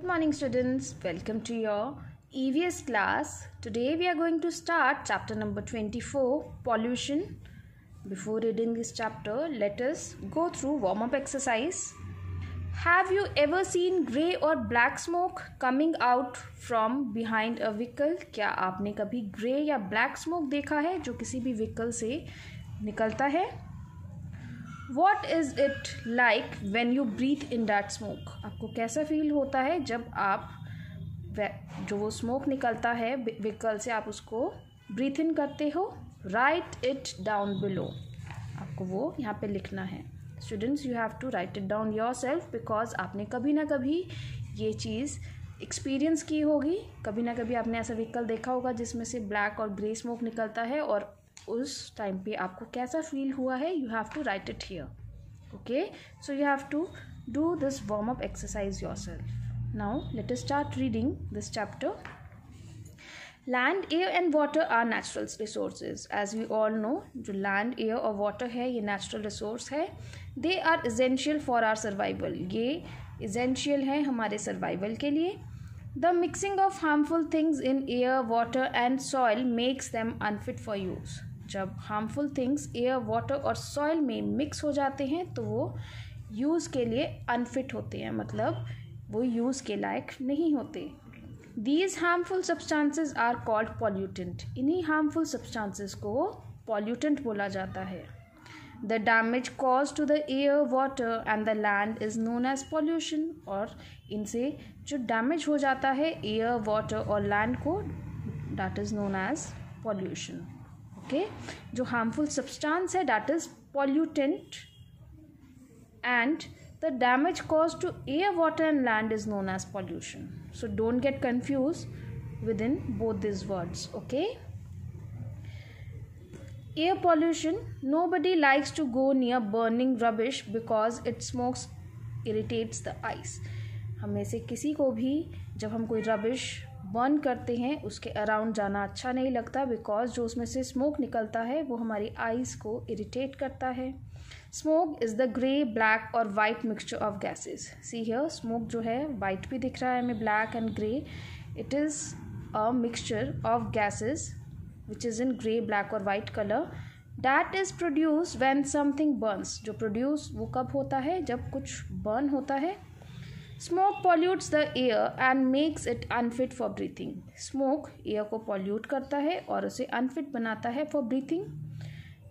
Good morning students, welcome to your EVS class. Today we are going to start chapter number 24, Pollution. Before reading this chapter, let us go through warm-up exercise. Have you ever seen grey or black smoke coming out from behind a vehicle? क्या आपने कभी grey या black smoke देखा है जो किसी भी vehicle से निकलता है what is it like when you breathe in that smoke आपको कैसा फील होता है जब आप जो वो स्मोक निकलता है व्हीकल से आप उसको ब्रीथ इन करते हो राइट इट डाउन बिलो आपको वो यहाँ पे लिखना है students you have to write it down yourself because आपने कभी ना कभी ये चीज़ एक्सपीरियंस की होगी कभी ना कभी आपने ऐसा व्हीकल देखा होगा जिसमें से ब्लैक और ग्रे स्मोक निकलता है और उस टाइम पे आपको कैसा फील हुआ है you have to write it here okay so you have to do this warm up exercise yourself now let us start reading this chapter land air and water are natural resources as we all know जो land air और water है ये natural resource है they are essential for our survival ये essential है हमारे survival के लिए the mixing of harmful things in air water and soil makes them unfit for use जब हार्मफुल थिंग्स एयर वाटर और सॉइल में मिक्स हो जाते हैं तो वो यूज़ के लिए अनफिट होते हैं मतलब वो यूज़ के लायक नहीं होते these harmful substances are called pollutant इन्हीं हार्मफुल सब्सटेंसेस को पॉल्यूटेंट बोला जाता है the damage cause to the air water and the land is known as pollution और इनसे जो डैमेज हो जाता है एयर वाटर और लैंड को that is known as pollution okay जो हार्मफुल सब्सटेंस है that is pollutant and the damage cause to air water and land is known as pollution so don't get confuse with in both these words okay air pollution nobody likes to go near burning rubbish because it smokes irritates the eyes हमें से किसी को भी जब हम कोई rubbish burn करते हैं उसके अराउंड जाना अच्छा नहीं लगता बिकॉज जो उसमें से स्मोक निकलता है वो हमारी आइज़ को इरिटेट करता है smoke is the grey black और white mixture of gases see here smoke जो है वाइट भी दिख रहा है हमें black and grey it is a mixture of gases which is in grey black और white colour that is produce when something burns जो प्रोड्यूस वो कब होता है जब कुछ बर्न होता है smoke pollutes the air and makes it unfit for breathing smoke air को पॉल्यूट करता है और उसे अनफिट बनाता है for breathing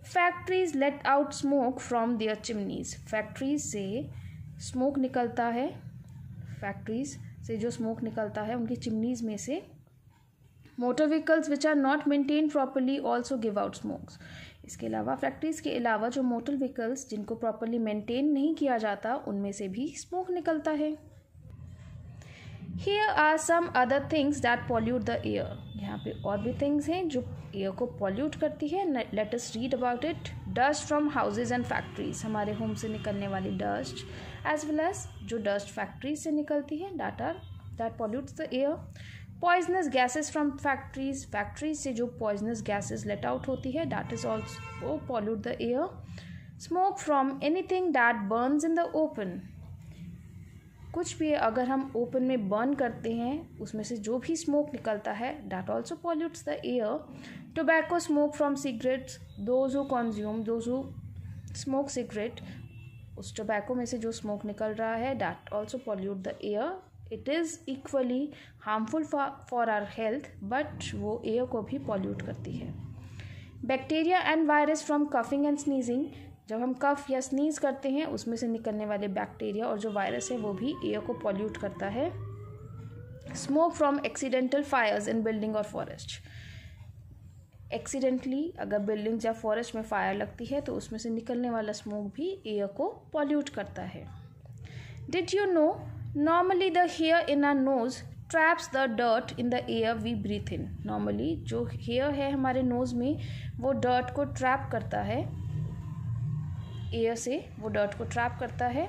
factories let out smoke from their chimneys factories से स्मोक निकलता है फैक्ट्रीज से जो स्मोक निकलता है उनकी चिमनीज में से motor vehicles which are not maintain properly also give out smokes इसके अलावा फैक्ट्रीज़ के अलावा जो मोटर व्हीकल्स जिनको प्रॉपरली मेंटेन नहीं किया जाता उनमें से भी स्मोक निकलता है here are some other things that pollute the air यहाँ पे और भी थिंग्स हैं जो एयर को पॉल्यूट करती है let us read about it dust from houses and factories हमारे होम से निकलने वाली डस्ट एज वेल एज जो डस्ट फैक्ट्री से निकलती है that are that pollute the air poisonous gases from factories factories से जो पॉइजनस गैसेज लेट आउट होती है that is also pollute the air smoke from thing that burns in the open कुछ भी अगर हम ओपन में बर्न करते हैं उसमें से जो भी स्मोक निकलता है that also pollutes the air tobacco smoke from cigarettes those who consume those who smoke cigarette उस टोबैको में से जो स्मोक निकल रहा है that also pollute the air it is equally harmful for our health but वो air को भी पॉल्यूट करती है bacteria and virus from coughing and sneezing जब हम कफ या स्नीज करते हैं उसमें से निकलने वाले बैक्टीरिया और जो वायरस है वो भी एयर को पॉल्यूट करता है smoke from accidental fires in building और फॉरेस्ट एक्सीडेंटली अगर बिल्डिंग या फॉरेस्ट में फायर लगती है तो उसमें से निकलने वाला स्मोक भी एयर को पॉल्यूट करता है did you know normally the hair in our nose traps the dirt in the air we breathe in normally जो हेयर है हमारे नोज़ में वो डर्ट को ट्रैप करता है एयर से वो डर्ट को ट्रैप करता है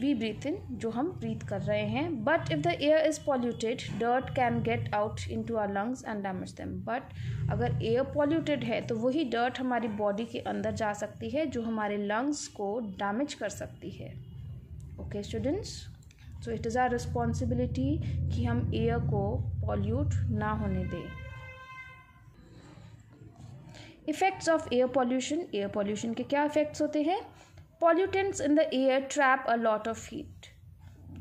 वी ब्रीथ इन जो हम ब्रीथ कर रहे हैं but if the air is polluted dirt can get out into our lungs and damage them but अगर एयर पॉल्यूटेड है तो वही डर्ट हमारी बॉडी के अंदर जा सकती है जो हमारे लंग्स को डैमेज कर सकती है okay students so it is our responsibility कि हम एयर को पॉल्यूट ना होने दें effects of air pollution air pollution के क्या इफ़ेक्ट्स होते हैं pollutants in the air trap a lot of heat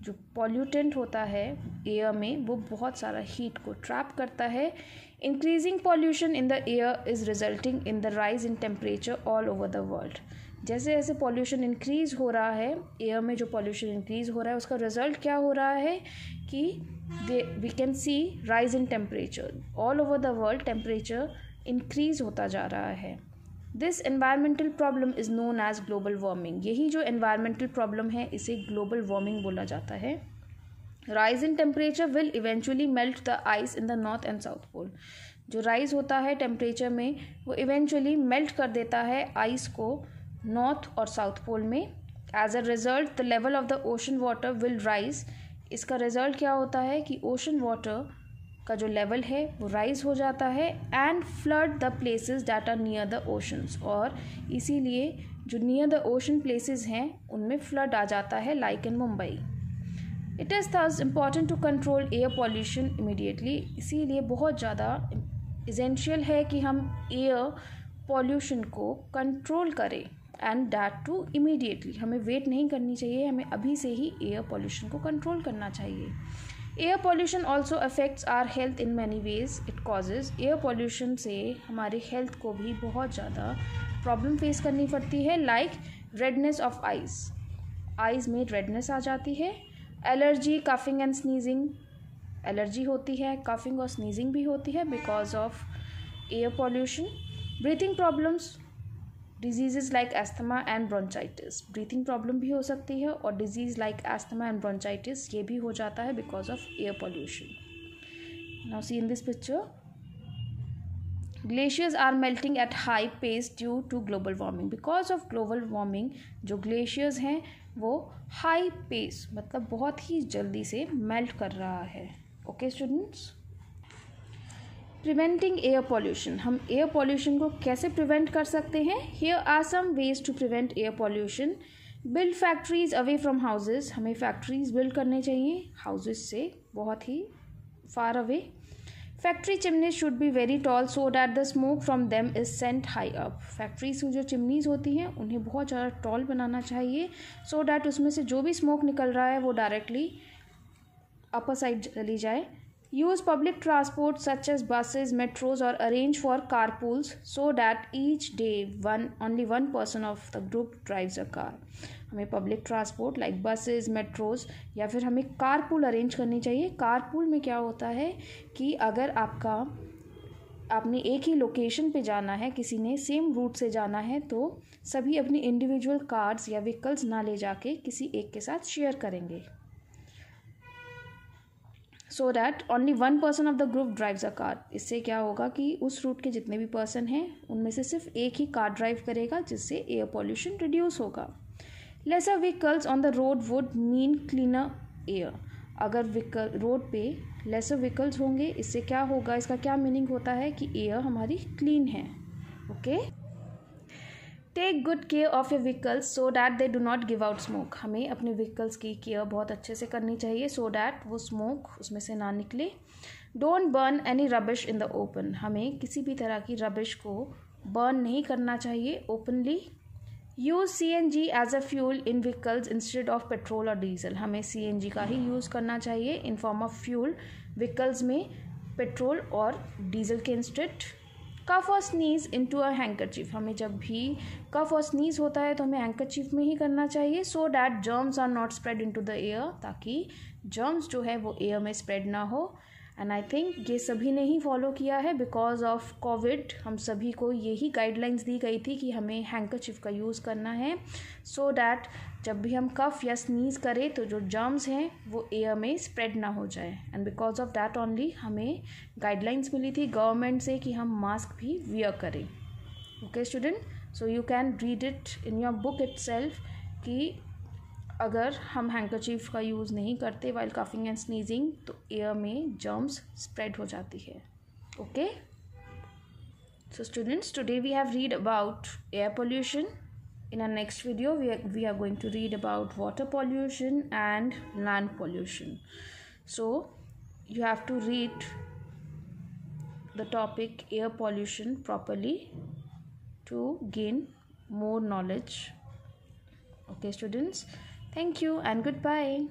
जो पॉल्यूटेंट होता है एयर में वो बहुत सारा हीट को ट्रैप करता है increasing pollution in the air is resulting in the rise in temperature all over the world जैसे जैसे पॉल्यूशन इंक्रीज़ हो रहा है एयर में जो पॉल्यूशन इंक्रीज़ हो रहा है उसका रिजल्ट क्या हो रहा है कि we can see rise in temperature all over the world temperature increase होता जा रहा है this environmental problem is known as global warming यही जो इन्वायरमेंटल प्रॉब्लम है इसे ग्लोबल वार्मिंग बोला जाता है rise in temperature will eventually melt the ice in the north and south pole जो राइज होता है टेम्परेचर में वो इवेंचुअली मेल्ट कर देता है आइस को नॉर्थ और साउथ पोल में as a result the level of the ocean water will rise इसका रिजल्ट क्या होता है कि ओशन वाटर का जो लेवल है वो राइज हो जाता है and flood the places that are near the oceans और इसीलिए जो नियर द ओशन प्लेसेस हैं उनमें फ्लड आ जाता है like in Mumbai it is thus important to control air pollution immediately इसीलिए बहुत ज़्यादा इजेंशियल है कि हम एयर पॉल्यूशन को कंट्रोल करें एंड डैट टू इमीडिएटली हमें वेट नहीं करनी चाहिए हमें अभी से ही एयर पॉल्यूशन को कंट्रोल करना चाहिए air pollution also affects our health in many ways it causes air pollution से हमारे हेल्थ को भी बहुत ज़्यादा प्रॉब्लम फेस करनी पड़ती है like redness of eyes eyes में रेडनेस आ जाती है allergy coughing and sneezing allergy होती है कफिंग और स्नीजिंग भी होती है because of air pollution breathing problems disease like asthma and bronchitis breathing problem भी हो सकती है और disease like asthma and bronchitis ये भी हो जाता है because of air pollution now see in this picture glaciers are melting at high pace due to global warming because of global warming जो ग्लेशियर्स हैं वो हाई पेस मतलब बहुत ही जल्दी से मेल्ट कर रहा है okay okay, students preventing air pollution हम एयर पॉल्यूशन को कैसे प्रिवेंट कर सकते हैं here are some ways to prevent air pollution build factories away from houses हमें फैक्ट्रीज बिल्ड करने चाहिए हाउसेज से बहुत ही far away factory chimneys should be very tall so that the smoke from them is sent high up factories की जो chimneys होती हैं उन्हें बहुत ज़्यादा टॉल बनाना चाहिए सो so डैट उसमें से जो भी स्मोक निकल रहा है वो डायरेक्टली अपर साइड चली जाए use public transport such as buses metros और arrange for carpools so that each day one only one person of the group drives a car हमें public transport like buses metros या फिर हमें carpool arrange करनी चाहिए carpool में क्या होता है कि अगर आपका आपने एक ही लोकेशन पे जाना है किसी ने सेम रूट से जाना है तो सभी अपनी इंडिविजुअल कार्स या व्हीकल्स ना ले जाके किसी एक के साथ शेयर करेंगे so that only one person of the group drives a car इससे क्या होगा कि उस रूट के जितने भी पर्सन हैं उनमें से सिर्फ एक ही कार ड्राइव करेगा जिससे एयर पॉल्यूशन रिड्यूस होगा lesser vehicles on the road would mean cleaner air अगर व्हीकल रोड पे लेसर व्हीकल्स होंगे इससे क्या होगा इसका क्या मीनिंग होता है कि एयर हमारी क्लीन है okay okay? Take good care of your vehicles so that they do not give out smoke हमें अपने व्हीकल्स की केयर बहुत अच्छे से करनी चाहिए सो so डैट वो स्मोक उसमें से ना निकले don't burn any rubbish in the open हमें किसी भी तरह की रबिश को बर्न नहीं करना चाहिए openly use C N G as a fuel in vehicles instead of petrol और डीजल हमें सी एन जी का ही यूज़ करना चाहिए in form of fuel vehicles में पेट्रोल और डीजल के इंस्टेड कफ और स्नीज इनटू अ हैंकरचीफ हमें जब भी कफ और स्नीज होता है तो हमें हैंकरचीफ में ही करना चाहिए so that germs are not spread to the air ताकि जर्म्स जो है वो एयर में स्प्रेड ना हो एंड आई थिंक ये सभी ने ही फॉलो किया है बिकॉज ऑफ कोविड हम सभी को यही गाइडलाइंस दी गई थी कि हमें हैंकरचिप का यूज़ करना है सो so डैट जब भी हम कफ़ या स्नीज़ करें तो जो जर्म्स हैं वो एयर में स्प्रेड ना हो जाए and because of that only हमें गाइडलाइंस मिली थी गवर्नमेंट से कि हम मास्क भी वियर करें okay student so you can read it in your book itself self कि अगर हम हैंकरचीफ का यूज़ नहीं करते वाइल कफिंग एंड स्नीजिंग तो एयर में जर्म्स स्प्रेड हो जाती है okay so students today we have read about air pollution in a next video we are going to read about water pollution and land pollution so you have to read the topic air pollution properly to gain more knowledge okay students Thank you and goodbye.